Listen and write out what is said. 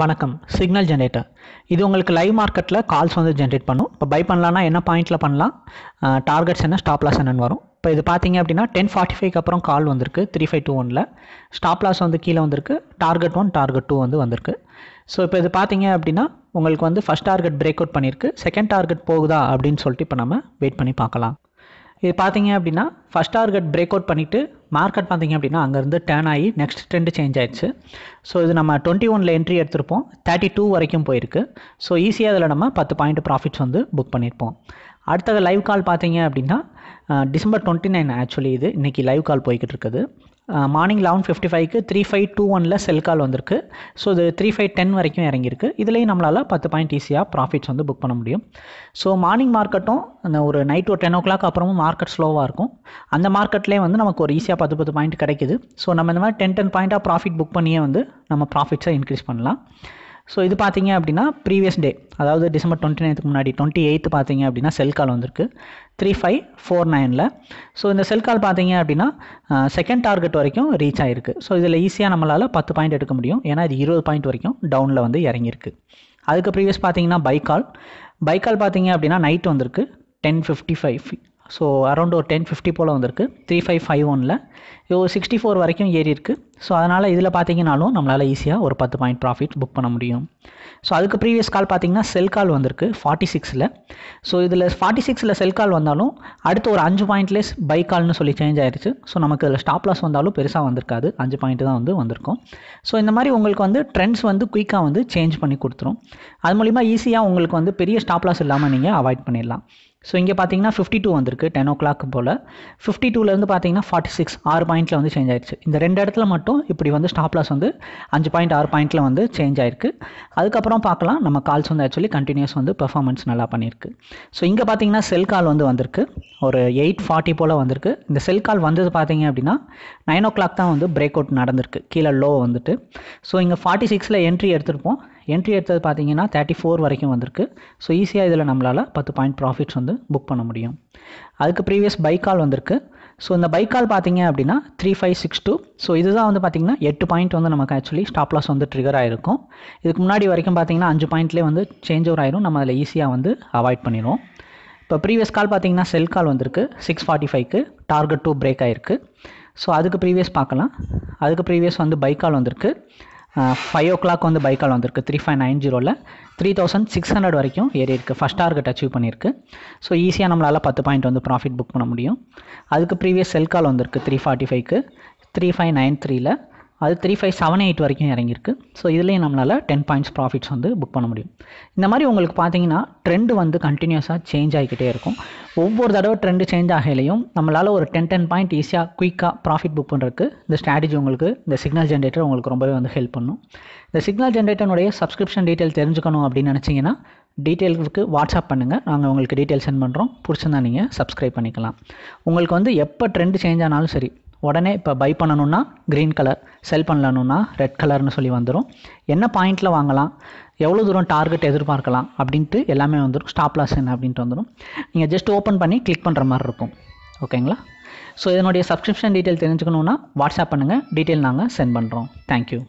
வணக்கம் signal generator இது உங்களுக்கு லைவ் மார்க்கெட்டில் கால்ஸ் வந்து ஜென்ரேட் பண்ணும் இப்போ பை பண்ணலான்னா என்ன பாயிண்ட்டில் பண்ணலாம் டார்கெட்ஸ் என்ன ஸ்டாப் லாஸ் என்னன்னு வரும் இப்போ இது பார்த்தீங்க அப்படின்னா டென் ஃபார்ட்டி ஃபைவ்க்கு அப்புறம் கால் வந்திருக்கு த்ரீ ஃபைவ் டூ ஒனில் ஸ்டாப் லாஸ் வந்து கீழே வந்திருக்கு டார்கெட் ஒன் டார்கெட் டூ வந்து வந்திருக்கு ஸோ இப்போ இது பார்த்தீங்க அப்படின்னா உங்களுக்கு வந்து ஃபஸ்ட் டார்கெட் பிரேக் அவுட் பண்ணியிருக்கு செகண்ட் டார்கெட் போகுதா அப்படின்னு சொல்லிட்டு இப்போ நம்ம வெயிட் பண்ணி பார்க்கலாம் இது பார்த்தீங்க அப்படின்னா ஃபஸ்ட் டார்கெட் பிரேக் அவுட் பண்ணிவிட்டு மார்க்கெட் பார்த்தீங்க அப்படின்னா அங்கேருந்து டேர்ன் ஆகி நெக்ஸ்ட் ட்ரெண்டு சேஞ்ச் ஆயிடுச்சு ஸோ இது நம்ம டுவெண்ட்டி ஒனில் என்ட்ரி எடுத்திருப்போம் தேர்ட்டி டூ வரைக்கும் போயிருக்கு ஸோ ஈஸியாக அதில் நம்ம பத்து பாயிண்ட் ப்ராஃபிட்ஸ் வந்து புக் பண்ணியிருப்போம் அடுத்த லைவ் கால் பார்த்தீங்க அப்படின்னா டிசம்பர் டுவெண்ட்டி நைன் ஆக்சுவலி இது இன்றைக்கி லைவ் கால் போய்கிட்டு இருக்குது மார்னிங் லெவன் ஃபிஃப்டி ஃபைவ்க்கு த்ரீ ஃபைவ் டூ ஒனில் செல் கால் வந்திருக்கு ஸோ இது த்ரீ ஃபைவ் டென் வரைக்கும் இறங்கியிருக்கு இதுலேயும் நம்மளால் பத்து பாயிண்ட் ஈஸியாக ப்ராஃபிட்ஸ் வந்து புக் பண்ண முடியும் ஸோ மார்னிங் மார்க்கெட்டும் அந்த ஒரு நைட் ஒரு டென் ஓ கிளாக் அப்புறமும் மார்க்கெட் ஸ்லோவாக இருக்கும் அந்த மார்க்கெட்லேயே வந்து நமக்கு ஒரு ஈஸியாக பத்து பத்து பாயிண்ட் கிடைக்குது ஸோ நம்ம இந்த மாதிரி டென் டென் பாயிண்ட்டாக ப்ராஃபிட் புக் பண்ணியே வந்து நம்ம ப்ராஃபிட்ஸை இன்க்ரீஸ் பண்ணலாம் ஸோ இது பார்த்தீங்க அப்படின்னா ப்ரீவியஸ் டே அதாவது டிசம்பர் டுவெண்ட்டி நைன்த்துக்கு முன்னாடி டுவெண்ட்டி எயித்து பார்த்தீங்க அப்படின்னா செல் கால் வந்திருக்கு த்ரீ ஃபைவ் ஃபோர் நைனில் ஸோ இந்த செல் கால் பார்த்தீங்க அப்படின்னா செகண்ட் டார்கெட் வரைக்கும் ரீச் ஆகிருக்கு ஸோ இதில் ஈஸியாக நம்மளால் பத்து பாயிண்ட் எடுக்க முடியும் ஏன்னா இது இருபது பாயிண்ட் வரைக்கும் டவுனில் வந்து இறங்கியிருக்கு அதுக்கு ப்ரீவியஸ் பார்த்தீங்கன்னா பைக்கால் பைக்கால் பார்த்தீங்க அப்படின்னா நைட் வந்திருக்கு ten fifty five so around ஒரு டென் ஃபிஃப்டி போல் வந்திருக்கு த்ரீ ஃபைவ் ஃபைவ் ஒனில் இது ஒரு சிக்ஸ்டி ஃபோர் வரைக்கும் ஏறி இருக்குது ஸோ அதனால் இதில் பார்த்தீங்கனாலும் நம்மளால் ஈஸியாக ஒரு பத்து பாயிண்ட் ப்ராஃபிட் புக் பண்ண முடியும் ஸோ அதுக்கு ப்ரீவியஸ் கால் பார்த்தீங்கன்னா செல் கால் வந்திருக்கு ஃபார்ட்டி சிக்ஸில் ஸோ இதில் ஃபார்ட்டி சிக்ஸில் செல் கால் வந்தாலும் அடுத்து ஒரு அஞ்சு பாயிண்ட்லேஸ் பை கால்னு சொல்லி சேஞ்ச் ஆயிடுச்சு ஸோ நமக்கு இதில் ஸ்டாப் லாஸ் வந்தாலும் பெருசாக வந்திருக்காது அஞ்சு பாயிண்ட் தான் வந்து வந்திருக்கும் ஸோ இந்த மாதிரி உங்களுக்கு வந்து ட்ரெண்ட்ஸ் வந்து குயிக்காக வந்து சேஞ்ச் பண்ணி கொடுத்துரும் அது மூலிமா ஈஸியாக உங்களுக்கு வந்து பெரிய ஸ்டாப் லாஸ் இல்லாமல் நீங்கள் அவாய்ட் பண்ணிடலாம் ஸோ இங்கே பார்த்தீங்கன்னா ஃபிஃப்டி டூ வந்திருக்கு டென் ஓ கிளாக் போல் ஃபிஃப்டி டூலேருந்து பார்த்தீங்கன்னா ஃபார்ட்டி சிக்ஸ் ஆறு பாயிண்ட்டில் வந்து சேஞ்ச் ஆயிடுச்சு இந்த ரெண்டு இடத்துல மட்டும் இப்படி வந்து லாஸ் வந்து அஞ்சு பாயிண்ட் ஆறு பாயிண்ட்டில் வந்து சேஞ்ச் ஆயிருக்கு அதுக்கப்புறம் பார்க்கலாம் நம்ம கால்ஸ் வந்து ஆக்சுவலி கண்டினியூஸ் வந்து பெர்ஃபார்மன்ஸ் நல்லா பண்ணியிருக்கு ஸோ இங்கே பார்த்தீங்கன்னா செல் கால் வந்து வந்திருக்கு ஒரு எயிட் ஃபார்ட்டி போல் வந்திருக்கு இந்த செல் கால் வந்தது பார்த்தீங்க அப்படின்னா நைன் ஓ கிளாக் தான் வந்து பிரேக் அவுட் நடந்திருக்கு கீழே லோ வந்துட்டு ஸோ இங்கே ஃபார்ட்டி சிக்ஸில் என்ட்ரி எடுத்திருப்போம் என்ட்ரி எடுத்தது பார்த்தீங்கன்னா தேர்ட்டி ஃபோர் வரைக்கும் வந்திருக்கு ஸோ ஈஸியாக இதில் நம்மளால் பத்து பாயிண்ட் ப்ராஃபிட்ஸ் வந்து புக் பண்ண முடியும் அதுக்கு ப்ரீவியஸ் பை கால் வந்திருக்கு ஸோ இந்த பைக் கால் பார்த்தீங்க அப்படின்னா three five six two so இதுதான் வந்து பார்த்திங்கன்னா எட்டு பாயிண்ட் வந்து நமக்கு ஆக்சுவலி ஸ்டாப் லாஸ் வந்து ட்ரிகர் ஆகிருக்கும் இதுக்கு முன்னாடி வரைக்கும் பார்த்திங்கன்னா அஞ்சு பாயிண்ட்லேயே வந்து சேஞ்ச் ஓவர் ஆயிரும் நம்ம அதில் ஈஸியாக வந்து அவாய்ட் பண்ணிடுவோம் இப்போ ப்ரீவியஸ் கால் பார்த்தீங்கன்னா செல் கால் வந்திருக்கு சிக்ஸ் ஃபார்ட்டி ஃபைவ்க்கு டார்கெட் டூ பிரேக் ஆகிருக்கு ஸோ அதுக்கு ப்ரீவியஸ் பார்க்கலாம் அதுக்கு ப்ரீவியஸ் வந்து பை கால் வந்திருக்கு ஃபைவ் ஓ கிளாக் வந்து பைக்கால் வந்திருக்கு த்ரீ ஃபைவ் நைன் ஜீரோவில் த்ரீ தௌசண்ட் சிக்ஸ் ஹண்ட்ரட் வரைக்கும் ஏறி இருக்குது ஃபஸ்ட் டார்கெட் அச்சீவ் பண்ணியிருக்கு ஸோ ஈஸியாக நம்மளால் பத்து பாயிண்ட் வந்து ப்ராஃபிட் புக் பண்ண முடியும் அதுக்கு ப்ரீவியஸ் செல் கால் வந்திருக்கு த்ரீ ஃபார்ட்டி ஃபைவ்க்கு த்ரீ ஃபைவ் நைன் த்ரீயில் அது த்ரீ ஃபைவ் செவன் எயிட் வரைக்கும் இறங்கியிருக்கு ஸோ இதுலேயும் நம்மளால் டென் பாயிண்ட்ஸ் ப்ராஃபிட்ஸ் வந்து புக் பண்ண முடியும் இந்த மாதிரி உங்களுக்கு பார்த்தீங்கன்னா ட்ரெண்டு வந்து கண்டினியூஸாக சேஞ்ச் ஆகிக்கிட்டே இருக்கும் ஒவ்வொரு தடவை ட்ரெண்டு சேஞ்ச் ஆகலையும் நம்மளால் ஒரு டென் டென் பாயிண்ட் ஈஸியாக குயிக்காக ப்ராஃபிட் புக் பண்ணுறதுக்கு இந்த ஸ்ட்ராட்டஜி உங்களுக்கு இந்த சிக்னல் ஜென்ரேட்டர் உங்களுக்கு ரொம்பவே வந்து ஹெல்ப் பண்ணும் இந்த சிக்னல் ஜென்ரேட்டனுடைய சப்ஸ்கிரிப்ஷன் டீட்டெயில் தெரிஞ்சுக்கணும் அப்படின்னு நினச்சிங்கன்னா டீட்டெயிலுக்கு வாட்ஸ்அப் பண்ணுங்கள் நாங்கள் உங்களுக்கு டீட்டெயில் சென்ட் பண்ணுறோம் பிடிச்சிருந்தா நீங்கள் சப்ஸ்கிரைப் பண்ணிக்கலாம் உங்களுக்கு வந்து எப்போ ட்ரெண்ட் சேஞ்ச் ஆனாலும் சரி உடனே இப்போ பை பண்ணணுன்னா க்ரீன் கலர் செல் பண்ணலனுன்னா ரெட் கலர்னு சொல்லி வந்துடும் என்ன பாயிண்டில் வாங்கலாம் எவ்வளோ தூரம் டார்கெட் எதிர்பார்க்கலாம் அப்படின்ட்டு எல்லாமே வந்துடும் ஸ்டாப் லாஸ் என்ன அப்படின்ட்டு வந்துடும் நீங்கள் ஜஸ்ட் ஓப்பன் பண்ணி கிளிக் பண்ணுற மாதிரி இருக்கும் ஓகேங்களா ஸோ இதனுடைய சப்ஸ்கிரிப்ஷன் டீட்டெயில் தெரிஞ்சுக்கணுன்னா வாட்ஸ்அப் பண்ணுங்கள் டீட்டெயில் நாங்கள் சென்ட் பண்ணுறோம் தேங்க்யூ